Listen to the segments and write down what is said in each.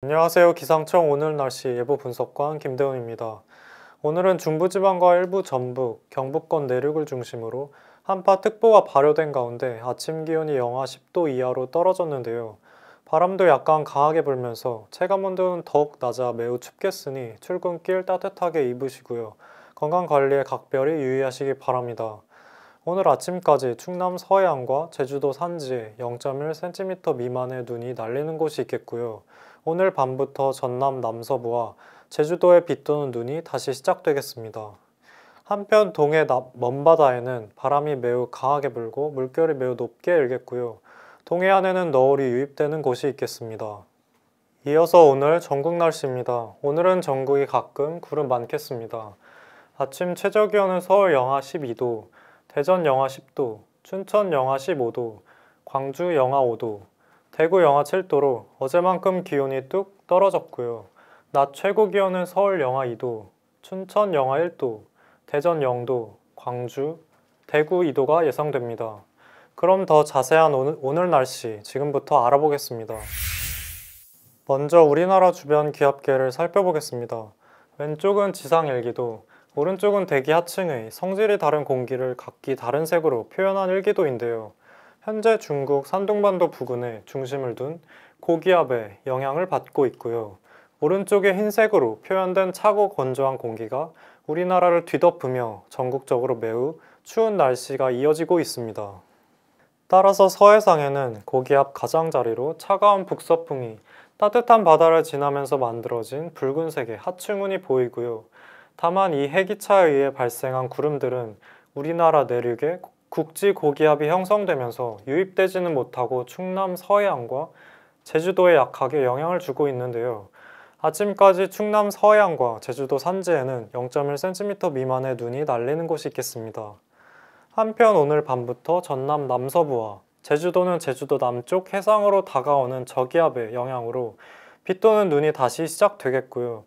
안녕하세요. 기상청 오늘 날씨 예보 분석관 김대훈입니다. 오늘은 중부지방과 일부 전북, 경북권 내륙을 중심으로 한파특보가 발효된 가운데 아침 기온이 영하 10도 이하로 떨어졌는데요. 바람도 약간 강하게 불면서 체감온도는 더욱 낮아 매우 춥겠으니 출근길 따뜻하게 입으시고요. 건강관리에 각별히 유의하시기 바랍니다. 오늘 아침까지 충남 서해안과 제주도 산지에 0.1cm 미만의 눈이 날리는 곳이 있겠고요. 오늘 밤부터 전남 남서부와 제주도에 빗도는 눈이 다시 시작되겠습니다. 한편 동해 먼바다에는 바람이 매우 강하게 불고 물결이 매우 높게 일겠고요. 동해안에는 너울이 유입되는 곳이 있겠습니다. 이어서 오늘 전국 날씨입니다. 오늘은 전국이 가끔 구름 많겠습니다. 아침 최저 기온은 서울 영하 12도, 대전 영하 10도, 춘천 영하 15도, 광주 영하 5도, 대구 영하 7도로 어제만큼 기온이 뚝 떨어졌고요. 낮 최고 기온은 서울 영하 2도, 춘천 영하 1도, 대전 0도, 광주, 대구 2도가 예상됩니다. 그럼 더 자세한 오늘, 오늘 날씨 지금부터 알아보겠습니다. 먼저 우리나라 주변 기압계를 살펴보겠습니다. 왼쪽은 지상 일기도, 오른쪽은 대기 하층의 성질이 다른 공기를 각기 다른 색으로 표현한 일기도인데요. 현재 중국 산둥반도 부근에 중심을 둔 고기압의 영향을 받고 있고요. 오른쪽에 흰색으로 표현된 차고 건조한 공기가 우리나라를 뒤덮으며 전국적으로 매우 추운 날씨가 이어지고 있습니다. 따라서 서해상에는 고기압 가장자리로 차가운 북서풍이 따뜻한 바다를 지나면서 만들어진 붉은색의 하층운이 보이고요. 다만 이 해기차에 의해 발생한 구름들은 우리나라 내륙의 국지 고기압이 형성되면서 유입되지는 못하고 충남 서해안과 제주도에 약하게 영향을 주고 있는데요. 아침까지 충남 서해안과 제주도 산지에는 0.1cm 미만의 눈이 날리는 곳이 있겠습니다. 한편 오늘 밤부터 전남 남서부와 제주도는 제주도 남쪽 해상으로 다가오는 저기압의 영향으로 비 또는 눈이 다시 시작되겠고요.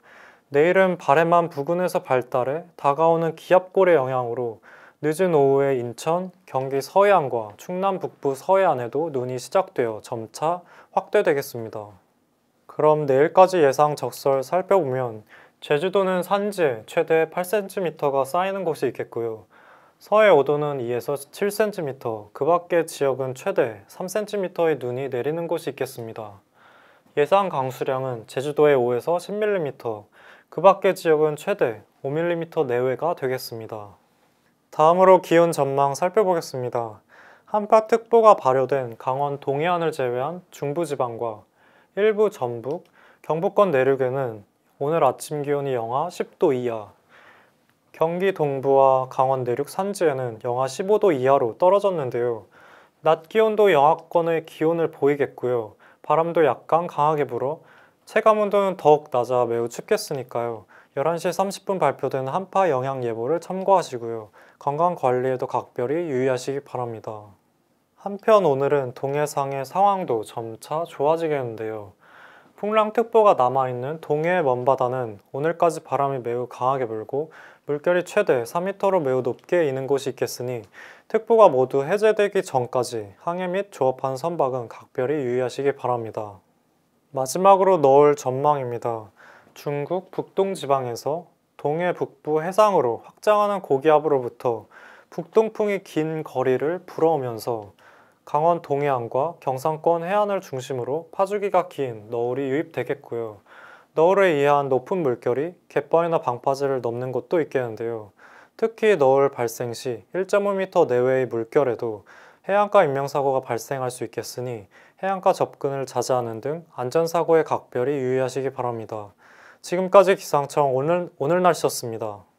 내일은 발해만 부근에서 발달해 다가오는 기압골의 영향으로 늦은 오후에 인천, 경기 서해안과 충남 북부 서해안에도 눈이 시작되어 점차 확대되겠습니다. 그럼 내일까지 예상 적설 살펴보면 제주도는 산지에 최대 8cm가 쌓이는 곳이 있겠고요. 서해 5도는 2에서 7cm, 그 밖의 지역은 최대 3cm의 눈이 내리는 곳이 있겠습니다. 예상 강수량은 제주도의 5에서 10mm, 그 밖의 지역은 최대 5mm 내외가 되겠습니다. 다음으로 기온 전망 살펴보겠습니다. 한파특보가 발효된 강원 동해안을 제외한 중부지방과 일부 전북, 경북권 내륙에는 오늘 아침 기온이 영하 10도 이하, 경기 동부와 강원 내륙 산지에는 영하 15도 이하로 떨어졌는데요. 낮 기온도 영하권의 기온을 보이겠고요. 바람도 약간 강하게 불어 체감온도는 더욱 낮아 매우 춥겠으니까요. 11시 30분 발표된 한파 영향 예보를 참고하시고요. 건강관리에도 각별히 유의하시기 바랍니다. 한편 오늘은 동해상의 상황도 점차 좋아지겠는데요. 풍랑특보가 남아있는 동해 먼바다는 오늘까지 바람이 매우 강하게 불고 물결이 최대 3m로 매우 높게 이는 곳이 있겠으니 특보가 모두 해제되기 전까지 항해 및 조업한 선박은 각별히 유의하시기 바랍니다. 마지막으로 넣을 전망입니다. 중국 북동지방에서 동해 북부 해상으로 확장하는 고기압으로부터 북동풍이 긴 거리를 불어오면서 강원 동해안과 경상권 해안을 중심으로 파주기가 긴 너울이 유입되겠고요. 너울에 의한 높은 물결이 갯벌이나 방파제를 넘는 곳도 있겠는데요. 특히 너울 발생 시 1.5m 내외의 물결에도 해안가 인명사고가 발생할 수 있겠으니 해안가 접근을 자제하는 등 안전사고의 각별히 유의하시기 바랍니다. 지금까지 기상청 오늘, 오늘 날씨였습니다.